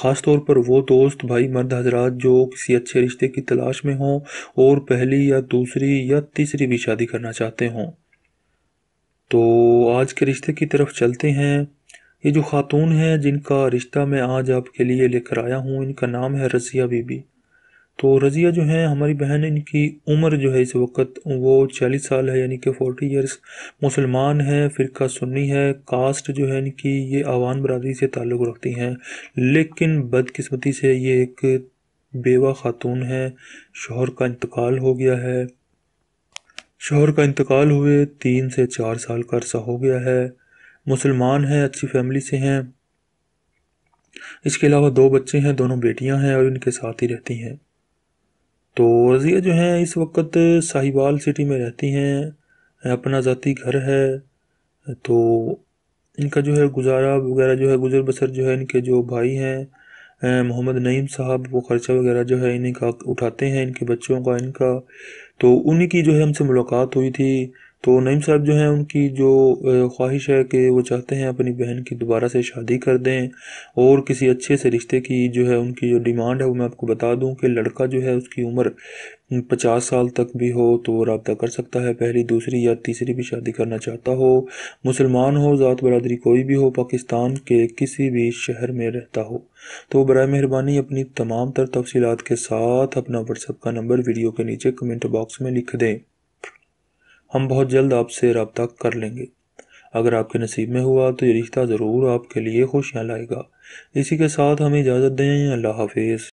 ख़ास तौर पर वो दोस्त भाई मर्द हजरात जो किसी अच्छे रिश्ते की तलाश में हों और पहली या दूसरी या तीसरी भी शादी करना चाहते हों तो आज के रिश्ते की तरफ चलते हैं ये जो ख़ातून हैं जिनका रिश्ता मैं आज आपके लिए लेकर आया हूँ इनका नाम है रसिया बीबी तो रज़िया जो है हमारी बहन इनकी उम्र जो है इस वक्त वो चालीस साल है यानी कि फोर्टी इयर्स मुसलमान है फ़िरका सुन्नी है कास्ट जो है इनकी ये आवान बरदरी से ताल्लुक़ रखती हैं लेकिन बदकस्मती से ये एक बेवा ख़ातून है शोहर का इंतकाल हो गया है शोहर का इंतकाल हुए तीन से चार साल का अरसा हो गया है मुसलमान है अच्छी फैमिली से हैं इसके अलावा दो बच्चे हैं दोनों बेटियां हैं और इनके साथ ही रहती हैं तो रज़िया जो हैं इस वक्त साहिवाल सिटी में रहती हैं अपना ज़ाती घर है तो इनका जो है गुजारा वगैरह जो है गुजर बसर जो है इनके जो भाई हैं मोहम्मद नईम साहब वो ख़र्चा वगैरह जो है इन्हीं का उठाते हैं इनके बच्चों का इनका तो उन्हीं की जो है हमसे मुलाकात हुई थी तो नईम साहब जो हैं उनकी जो ख्वाहिश है कि वो चाहते हैं अपनी बहन की दोबारा से शादी कर दें और किसी अच्छे से रिश्ते की जो है उनकी जो डिमांड है वो मैं आपको बता दूं कि लड़का जो है उसकी उम्र पचास साल तक भी हो तो वो रबता कर सकता है पहली दूसरी या तीसरी भी शादी करना चाहता हो मुसलमान हो ज़ात बरदरी कोई भी हो पाकिस्तान के किसी भी शहर में रहता हो तो बर मेहरबानी अपनी तमाम तर तफसीत के साथ अपना व्हाट्सअप का नंबर वीडियो के नीचे कमेंट बॉक्स में लिख दें हम बहुत जल्द आपसे रबता कर लेंगे अगर आपके नसीब में हुआ तो ये रिश्ता ज़रूर आपके लिए खुशियाँ लाएगा इसी के साथ हमें इजाज़त दें अल्लाह हाफिज़